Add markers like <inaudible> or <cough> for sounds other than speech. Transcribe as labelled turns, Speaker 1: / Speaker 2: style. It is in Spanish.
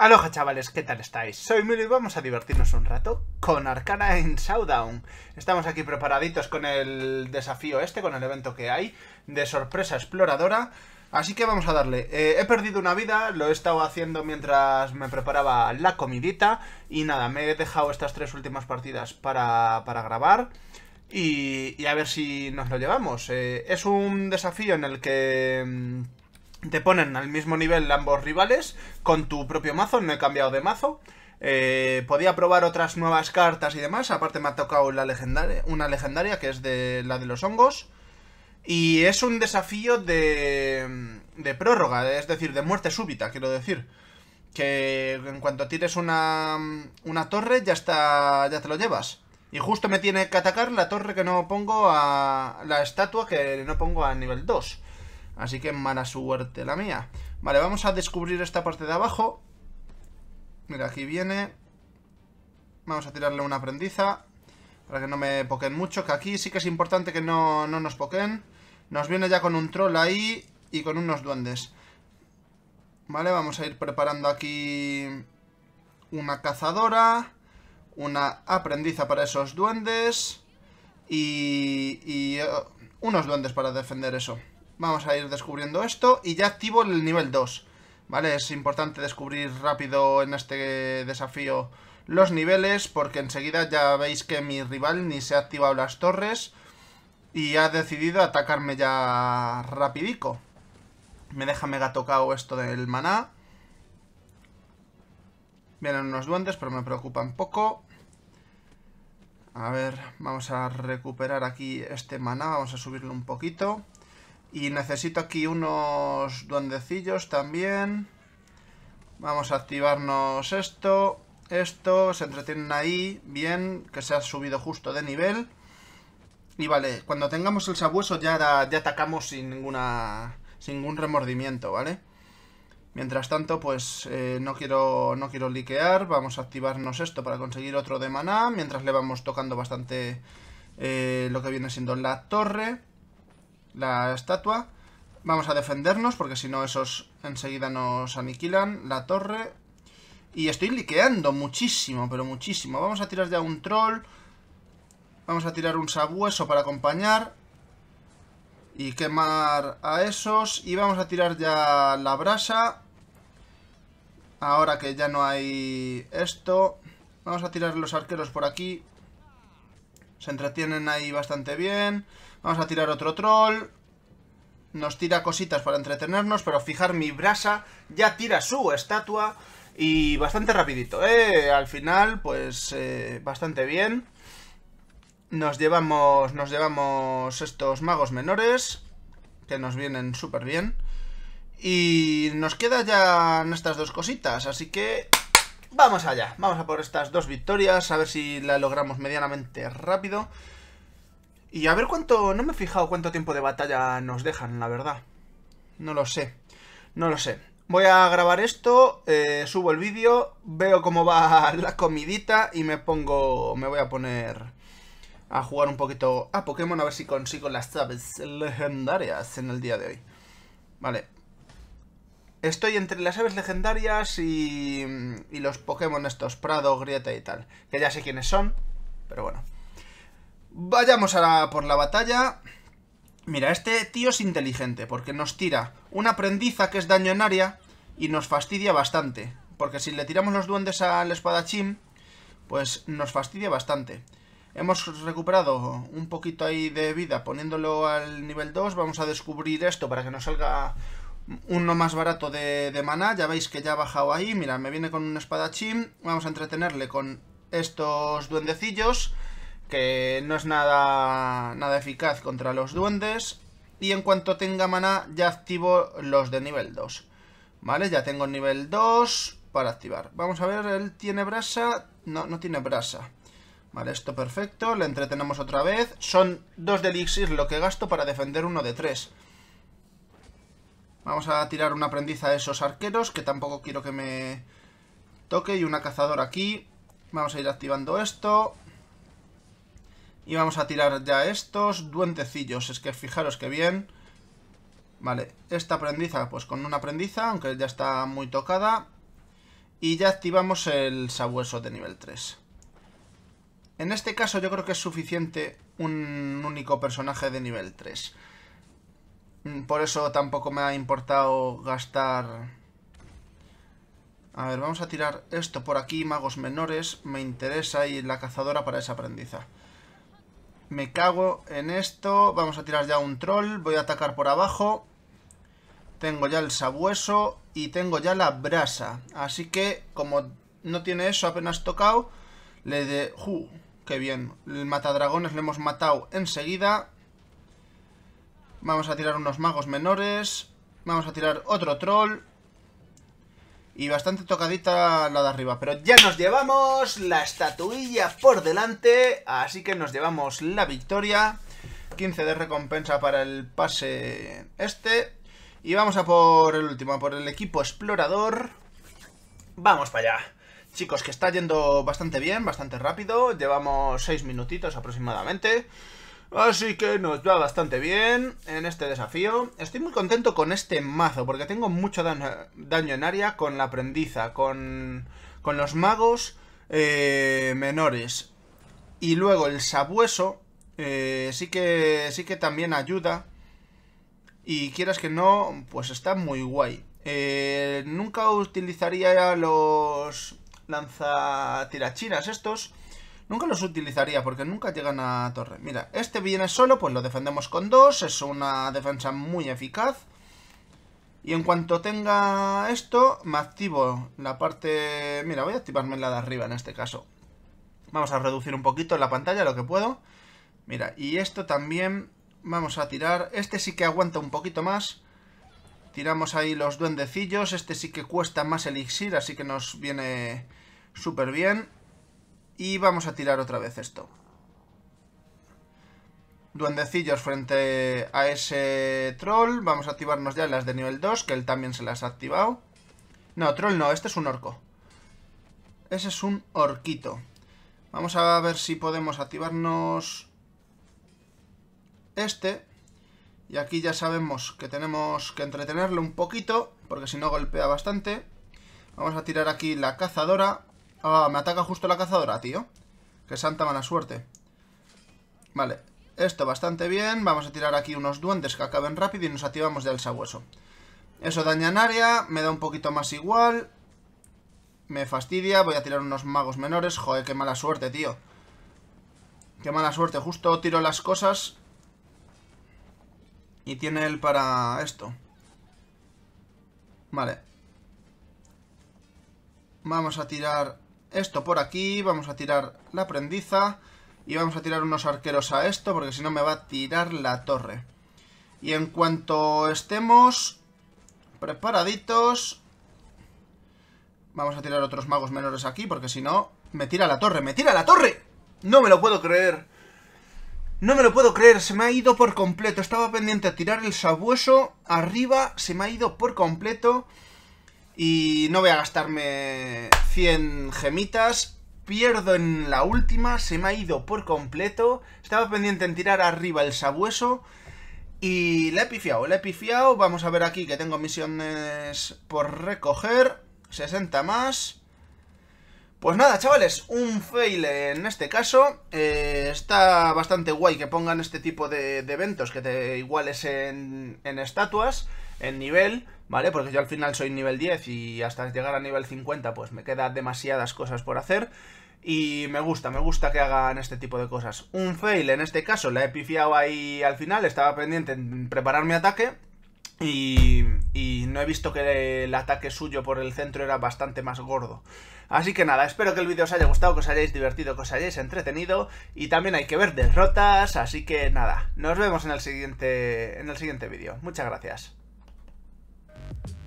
Speaker 1: Aloha chavales, ¿qué tal estáis? Soy Milo y vamos a divertirnos un rato con Arcana en Showdown. Estamos aquí preparaditos con el desafío este, con el evento que hay de sorpresa exploradora. Así que vamos a darle. Eh, he perdido una vida, lo he estado haciendo mientras me preparaba la comidita. Y nada, me he dejado estas tres últimas partidas para, para grabar. Y, a ver si nos lo llevamos. Eh, es un desafío en el que mm, te ponen al mismo nivel ambos rivales con tu propio mazo, no he cambiado de mazo. Eh, podía probar otras nuevas cartas y demás. Aparte me ha tocado legendaria, una legendaria que es de la de los hongos. Y es un desafío de, de prórroga, es decir, de muerte súbita, quiero decir. Que en cuanto tires una, torre ya, está, ya te lo llevas. Y justo me tiene que atacar la torre que no pongo a... La estatua que no pongo a nivel 2. Así que mala suerte la mía. Vale, vamos a descubrir esta parte de abajo. Mira, aquí viene. Vamos a tirarle una aprendiza Para que no me poquen mucho. Que aquí sí que es importante que no, nos poquen. Nos viene ya con un troll ahí. Y con unos duendes. Vale, vamos a ir preparando aquí... Una cazadora. Una aprendiza para esos duendes. Y... y eh, unos duendes para defender eso. Vamos a ir descubriendo esto y ya activo el nivel 2. ¿Vale? Es importante descubrir rápido en este desafío los niveles porque enseguida ya veis que mi rival ni se ha activado las torres y ha decidido atacarme ya rapidico. Me deja mega tocado esto del maná. Vienen unos duendes, pero me preocupan poco. A ver, vamos a recuperar aquí este maná, vamos a subirlo un poquito. Y necesito aquí unos duendecillos también. Vamos a activarnos esto. Esto, se entretienen ahí. Bien, que se ha subido justo de nivel. Y vale, cuando tengamos el sabueso ya, ya atacamos sin ninguna sin ningún remordimiento, ¿vale? Mientras tanto, pues eh, no quiero no quiero liquear. Vamos a activarnos esto para conseguir otro de maná. Mientras le vamos tocando bastante eh, lo que viene siendo la torre la estatua. Vamos a defendernos porque si no esos enseguida nos aniquilan. La torre. Y estoy liqueando muchísimo, pero muchísimo. Vamos a tirar ya un troll. Vamos a tirar un sabueso para acompañar. Y quemar a esos. Y vamos a tirar ya la brasa. Ahora que ya no hay esto. Vamos a tirar los arqueros por aquí. Se entretienen ahí bastante bien. Vamos a tirar otro troll. Nos tira cositas para entretenernos, pero fijar mi brasa ya tira su estatua y bastante rapidito, ¿eh? Al final, pues eh, bastante bien. Nos llevamos, nos llevamos estos magos menores, que nos vienen súper bien. Y nos queda ya estas dos cositas, así que vamos allá. Vamos a por estas dos victorias, a ver si la logramos medianamente rápido. Y a ver cuánto... No me he fijado cuánto tiempo de batalla nos dejan, la verdad. No lo sé. No lo sé. Voy a grabar esto, eh, subo el vídeo, veo cómo va <laughs> la comidita y me pongo... Me voy a poner a jugar un poquito a Pokémon a ver si consigo las aves legendarias en el día de hoy. Vale. Estoy entre las aves legendarias y, y los Pokémon estos, Prado, Grieta y tal. Que ya sé quiénes son, pero bueno. Vayamos ahora por la batalla. Mira, este tío es inteligente porque nos tira una prendiza que es daño en área y nos fastidia bastante. Porque si le tiramos los duendes al espadachín, pues nos fastidia bastante. Hemos recuperado un poquito ahí de vida poniéndolo al nivel 2. Vamos a descubrir esto para que nos salga uno más barato de, de maná. Ya veis que ya ha bajado ahí. Mira, me viene con un espadachín. Vamos a entretenerle con estos duendecillos que no es nada, nada eficaz contra los duendes. Y en cuanto tenga maná, ya activo los de nivel 2. ¿Vale? Ya tengo nivel 2 para activar. Vamos a ver, él tiene brasa. No, no tiene brasa. Vale, esto perfecto. Le entretenemos otra vez. Son dos de elixir lo que gasto para defender uno de tres. Vamos a tirar una aprendiz a esos arqueros, que tampoco quiero que me toque. Y una cazadora aquí. Vamos a ir activando esto. Y vamos a tirar ya estos duentecillos, Es que fijaros que bien. Vale, esta aprendiza pues con una aprendiza, aunque ya está muy tocada. Y ya activamos el sabueso de nivel 3. En este caso yo creo que es suficiente un único personaje de nivel 3. Mm, por eso tampoco me ha importado gastar... A ver, vamos a tirar esto por aquí, magos menores. Me interesa y la cazadora para esa prendiza. Me cago en esto. Vamos a tirar ya un troll. Voy a atacar por abajo. Tengo ya el sabueso y tengo ya la brasa. Así que, como no tiene eso apenas tocado, le de... ju ¡Qué bien! El matadragones le hemos matado enseguida. Vamos a tirar unos magos menores. Vamos a tirar otro troll y bastante tocadita la de arriba. Pero ya nos llevamos la estatuilla por delante, así que nos llevamos la victoria. 15 de recompensa para el pase este. Y vamos a por el último, por el equipo explorador. Vamos para allá. Chicos, que está yendo bastante bien, bastante rápido. Llevamos 6 minutitos aproximadamente. Así que nos va bastante bien en este desafío. Estoy muy contento con este mazo, porque tengo mucho daño, en área con la aprendiza, con, con los magos eh, menores. Y luego el sabueso eh, sí, que, sí que también ayuda. Y quieras que no, pues está muy guay. Eh, nunca utilizaría los lanzatirachinas estos Nunca los utilizaría porque nunca llegan a torre. Mira, este viene solo, pues lo defendemos con dos. Es una defensa muy eficaz. Y en cuanto tenga esto, me activo la parte... Mira, voy a activarme la de arriba en este caso. Vamos a reducir un poquito la pantalla, lo que puedo. Mira, y esto también vamos a tirar. Este sí que aguanta un poquito más. Tiramos ahí los duendecillos. Este sí que cuesta más elixir, así que nos viene súper bien. Y vamos a tirar otra vez esto. Duendecillos frente a ese troll. Vamos a activarnos ya las de nivel 2, que él también se las ha activado. No, troll no, este es un orco. Ese es un orquito. Vamos a ver si podemos activarnos este. Y aquí ya sabemos que tenemos que entretenerlo un poquito, porque si no golpea bastante. Vamos a tirar aquí la cazadora. Ah, me ataca justo la cazadora, tío. Qué santa mala suerte. Vale, esto bastante bien. Vamos a tirar aquí unos duendes que acaben rápido y nos activamos de sabueso Eso daña en área, me da un poquito más igual. Me fastidia, voy a tirar unos magos menores. Joder, qué mala suerte, tío. Qué mala suerte, justo tiro las cosas. Y tiene él para esto. Vale. Vamos a tirar esto por aquí, vamos a tirar la prendiza y vamos a tirar unos arqueros a esto porque si no me va a tirar la torre. Y en cuanto estemos preparaditos, vamos a tirar otros magos menores aquí porque si no, me tira la torre, me tira la torre. No me lo puedo creer. No me lo puedo creer, se me ha ido por completo. Estaba pendiente a tirar el sabueso arriba, se me ha ido por completo. Y no voy a gastarme 100 gemitas. Pierdo en la última, se me ha ido por completo. Estaba pendiente en tirar arriba el sabueso. Y la he pifiado, la he pifiado. Vamos a ver aquí que tengo misiones por recoger. 60 más. Pues nada, chavales, un fail en este caso. Eh, está bastante guay que pongan este tipo de, eventos que te iguales en, en estatuas en nivel, ¿vale? Porque yo al final soy nivel 10 y hasta llegar a nivel 50 pues me quedan demasiadas cosas por hacer. Y me gusta, me gusta que hagan este tipo de cosas. Un fail, en este caso, la he pifiado ahí al final, estaba pendiente en preparar mi ataque. Y, y, no he visto que el ataque suyo por el centro era bastante más gordo. Así que nada, espero que el vídeo os haya gustado, que os hayáis divertido, que os hayáis entretenido. Y también hay que ver derrotas, así que nada, nos vemos en el siguiente, en el siguiente vídeo. Muchas gracias. you